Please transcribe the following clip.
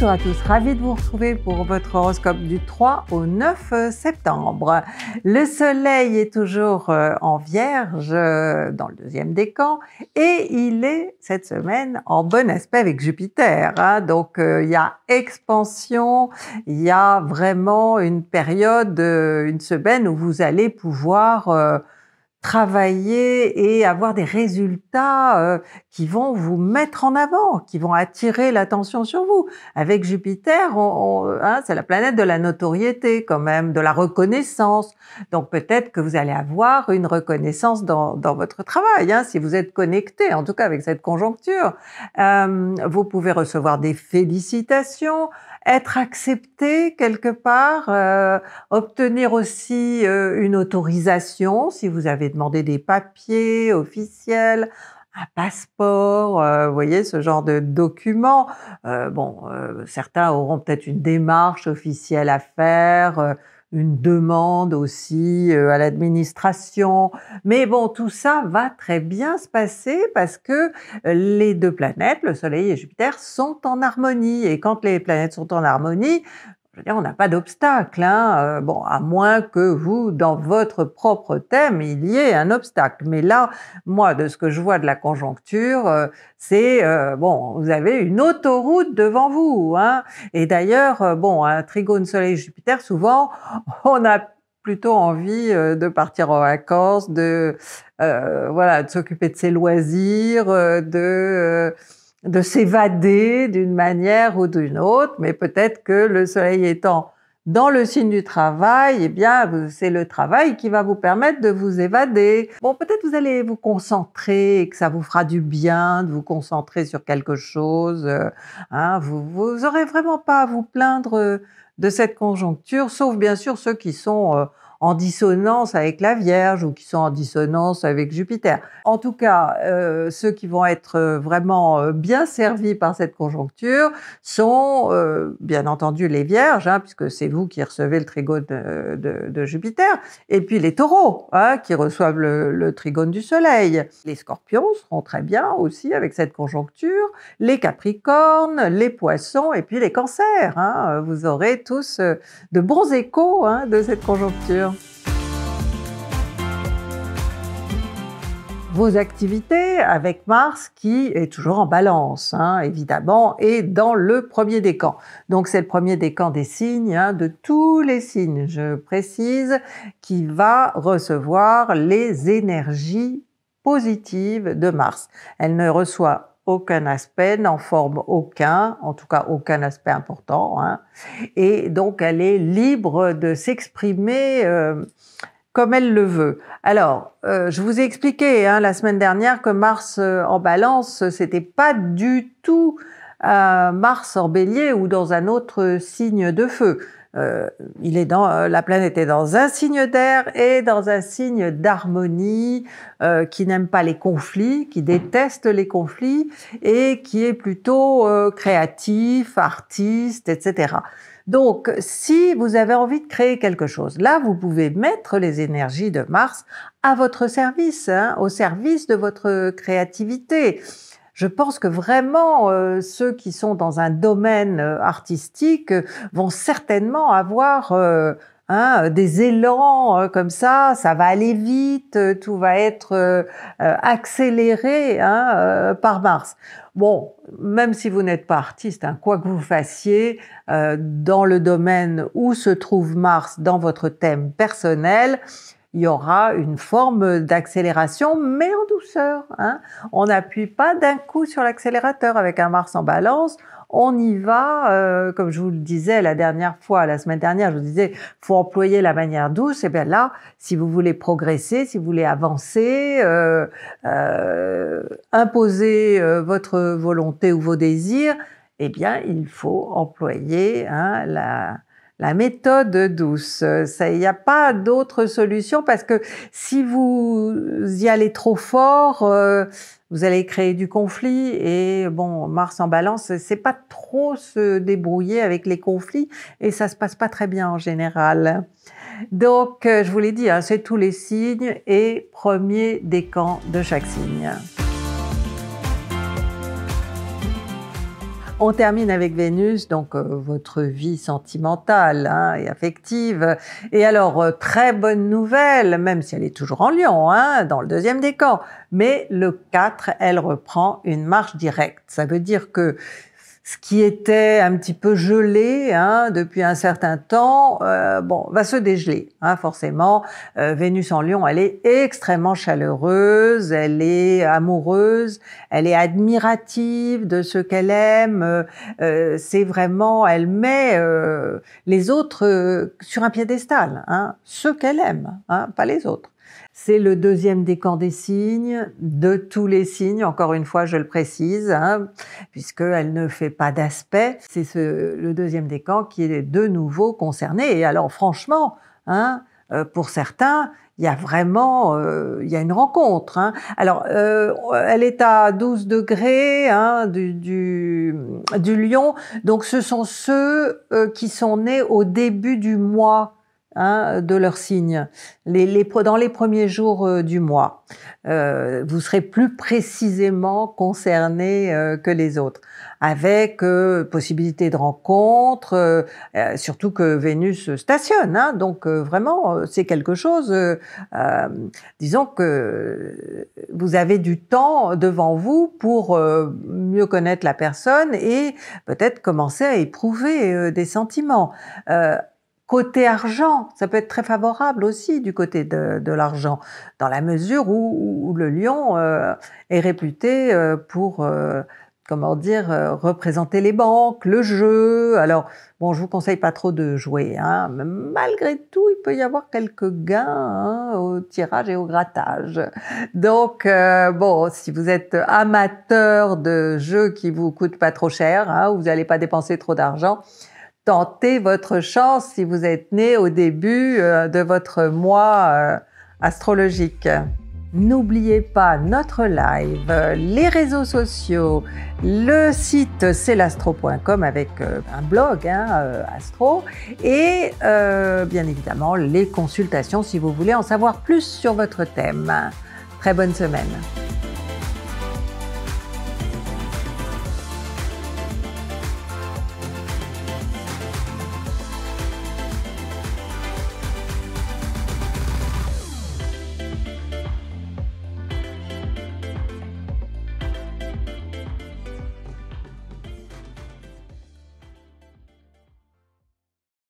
Bonjour à tous, ravi de vous retrouver pour votre horoscope du 3 au 9 septembre. Le soleil est toujours euh, en vierge euh, dans le deuxième décan et il est cette semaine en bon aspect avec Jupiter. Hein. Donc euh, il y a expansion, il y a vraiment une période, une semaine où vous allez pouvoir travailler et avoir des résultats euh, qui vont vous mettre en avant, qui vont attirer l'attention sur vous. Avec Jupiter, hein, c'est la planète de la notoriété quand même, de la reconnaissance. Donc peut-être que vous allez avoir une reconnaissance dans, dans votre travail, hein, si vous êtes connecté, en tout cas avec cette conjoncture. Euh, vous pouvez recevoir des félicitations, être accepté quelque part, euh, obtenir aussi une autorisation si vous avez demander des papiers officiels, un passeport, euh, vous voyez, ce genre de documents. Euh, bon, euh, certains auront peut-être une démarche officielle à faire, une demande aussi à l'administration. Mais bon, tout ça va très bien se passer parce que les deux planètes, le Soleil et Jupiter, sont en harmonie. Et quand les planètes sont en harmonie, je veux dire, on n'a pas d'obstacle, hein. Euh, bon, à moins que vous, dans votre propre thème, il y ait un obstacle. Mais là, moi, de ce que je vois de la conjoncture, euh, c'est euh, bon, vous avez une autoroute devant vous, hein. Et d'ailleurs, bon, un trigone Soleil-Jupiter, souvent, on a plutôt envie de partir en vacances, de voilà, de s'occuper de ses loisirs, de de s'évader d'une manière ou d'une autre, mais peut-être que le soleil étant dans le signe du travail, eh bien, c'est le travail qui va vous permettre de vous évader. Bon, peut-être vous allez vous concentrer et que ça vous fera du bien de vous concentrer sur quelque chose. Euh, hein, vous, vous aurez vraiment pas à vous plaindre euh, de cette conjoncture, sauf bien sûr ceux qui sont euh, en dissonance avec la Vierge ou qui sont en dissonance avec Jupiter. En tout cas, euh, ceux qui vont être euh, vraiment euh, bien servis par cette conjoncture sont bien entendu les Vierges, hein, puisque c'est vous qui recevez le trigone de, Jupiter, et puis les Taureaux hein, qui reçoivent le, trigone du Soleil. Les Scorpions seront très bien aussi avec cette conjoncture, les Capricornes, les Poissons et puis les Cancers. Hein. vous aurez tous de bons échos de cette conjoncture. vos activités avec Mars qui est toujours en balance, hein, évidemment, et dans le premier décan. Donc c'est le premier décan des signes, hein, de tous les signes, je précise, qui va recevoir les énergies positives de Mars. Elle ne reçoit aucun aspect, n'en forme aucun, en tout cas aucun aspect important. Hein, et donc elle est libre de s'exprimer. Euh, comme elle le veut. Alors, euh, je vous ai expliqué hein, la semaine dernière que Mars euh, en balance, c'était pas du tout euh, Mars en bélier ou dans un autre signe de feu. il est dans, la planète est dans un signe d'air et dans un signe d'harmonie, qui n'aime pas les conflits, qui déteste les conflits et qui est plutôt créatif, artiste, etc. Donc, si vous avez envie de créer quelque chose, là, vous pouvez mettre les énergies de Mars à votre service, hein, au service de votre créativité. Je pense que vraiment euh, ceux qui sont dans un domaine euh, artistique euh, vont certainement avoir Hein, euh, des élans hein, comme ça, ça va aller vite, euh, tout va être euh, accéléré hein, par Mars. Bon, même si vous n'êtes pas artiste, quoi que vous fassiez, dans le domaine où se trouve Mars dans votre thème personnel, il y aura une forme d'accélération, mais en douceur. On n'appuie pas d'un coup sur l'accélérateur avec un Mars en balance. On y va, euh, comme je vous le disais la dernière fois, la semaine dernière, je vous disais, faut employer la manière douce. Et bien là, si vous voulez progresser, si vous voulez avancer, euh, euh, imposer votre volonté ou vos désirs, eh bien, il faut employer hein, la, la méthode douce. Euh, il n'y a pas d'autre solution parce que si vous y allez trop fort, euh, vous allez créer du conflit et bon, Mars en balance, c'est pas trop se débrouiller avec les conflits et ça se passe pas très bien en général. Donc, euh, je vous l'ai dit, hein, c'est tous les signes et premier décan de chaque signe. On termine avec Vénus, donc euh, votre vie sentimentale hein, et affective. Et alors, euh, très bonne nouvelle, même si elle est toujours en Lyon, hein, dans le deuxième décan, mais le 4, elle reprend une marche directe. Ça veut dire que ce qui était un petit peu gelé hein, depuis un certain temps, euh, bon, va se dégeler, hein, forcément. Euh, Vénus en Lion, elle est extrêmement chaleureuse, elle est amoureuse, elle est admirative de ce qu'elle aime. Euh, c'est vraiment, elle met les autres sur un piédestal, hein, ceux qu'elle aime, hein, pas les autres. C'est le deuxième décan des signes, de tous les signes, encore une fois je le précise, hein, puisqu'elle ne fait pas d'aspect. C'est le deuxième décan qui est de nouveau concerné. Et alors franchement, hein, euh, pour certains, il y a vraiment euh, il y a une rencontre. Hein. Alors, euh, elle est à 12 degrés du, lion, donc ce sont ceux qui sont nés au début du mois Hein, de leur signe. dans les premiers jours euh, du mois. Euh, vous serez plus précisément concerné euh, que les autres, avec possibilité de rencontre, surtout que Vénus stationne. Hein, donc vraiment, c'est quelque chose. disons que vous avez du temps devant vous pour mieux connaître la personne et peut-être commencer à éprouver des sentiments côté argent, ça peut être très favorable aussi du côté de, l'argent, dans la mesure où, le lion euh, est réputé euh, pour, euh, comment dire, représenter les banques, le jeu. Alors, bon, je vous conseille pas trop de jouer, hein, mais malgré tout, il peut y avoir quelques gains hein, au tirage et au grattage. Donc, bon, si vous êtes amateur de jeux qui vous coûtent pas trop cher, hein, où vous n'allez pas dépenser trop d'argent, Tentez votre chance si vous êtes né au début euh, de votre mois euh, astrologique. N'oubliez pas notre live, les réseaux sociaux, le site celastro.com avec euh, un blog hein, astro et bien évidemment les consultations si vous voulez en savoir plus sur votre thème. Très bonne semaine.